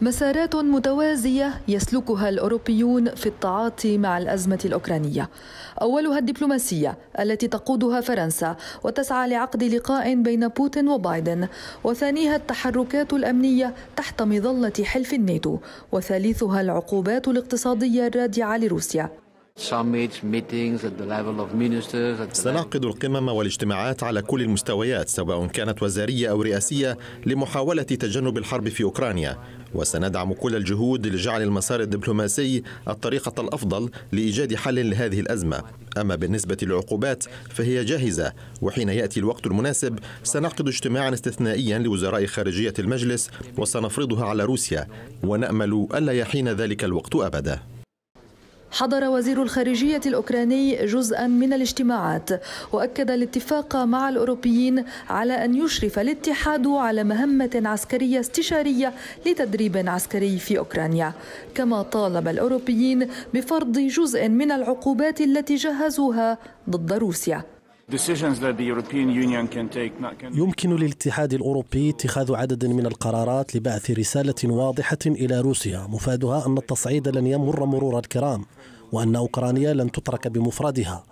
مسارات متوازية يسلكها الأوروبيون في التعاطي مع الأزمة الأوكرانية أولها الدبلوماسية التي تقودها فرنسا وتسعى لعقد لقاء بين بوتين وبايدن وثانيها التحركات الأمنية تحت مظلة حلف الناتو وثالثها العقوبات الاقتصادية الرادعة لروسيا سنعقد القمم والاجتماعات على كل المستويات سواء كانت وزارية أو رئاسية لمحاولة تجنب الحرب في أوكرانيا وسندعم كل الجهود لجعل المسار الدبلوماسي الطريقة الأفضل لإيجاد حل لهذه الأزمة أما بالنسبة للعقوبات فهي جاهزة وحين يأتي الوقت المناسب سنعقد اجتماعا استثنائيا لوزراء خارجية المجلس وسنفرضها على روسيا ونأمل ألا يحين ذلك الوقت أبدا حضر وزير الخارجية الأوكراني جزءا من الاجتماعات وأكد الاتفاق مع الأوروبيين على أن يشرف الاتحاد على مهمة عسكرية استشارية لتدريب عسكري في أوكرانيا كما طالب الأوروبيين بفرض جزء من العقوبات التي جهزوها ضد روسيا يمكن للاتحاد الأوروبي اتخاذ عدد من القرارات لبعث رسالة واضحة إلى روسيا مفادها أن التصعيد لن يمر مرور الكرام وأن أوكرانيا لن تترك بمفردها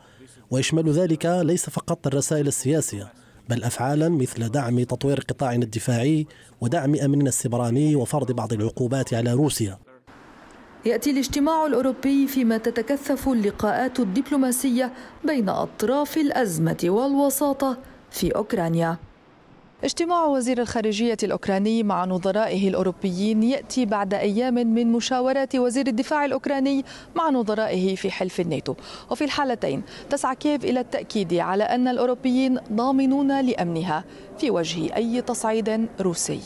ويشمل ذلك ليس فقط الرسائل السياسية بل أفعالا مثل دعم تطوير قطاعنا الدفاعي ودعم أمننا السبراني وفرض بعض العقوبات على روسيا يأتي الاجتماع الأوروبي فيما تتكثف اللقاءات الدبلوماسية بين أطراف الأزمة والوساطة في أوكرانيا اجتماع وزير الخارجية الأوكراني مع نظرائه الأوروبيين يأتي بعد أيام من مشاورات وزير الدفاع الأوكراني مع نظرائه في حلف الناتو وفي الحالتين تسعى كييف إلى التأكيد على أن الأوروبيين ضامنون لأمنها في وجه أي تصعيد روسي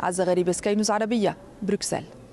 عز غريب سكاي نيوز عربية بروكسل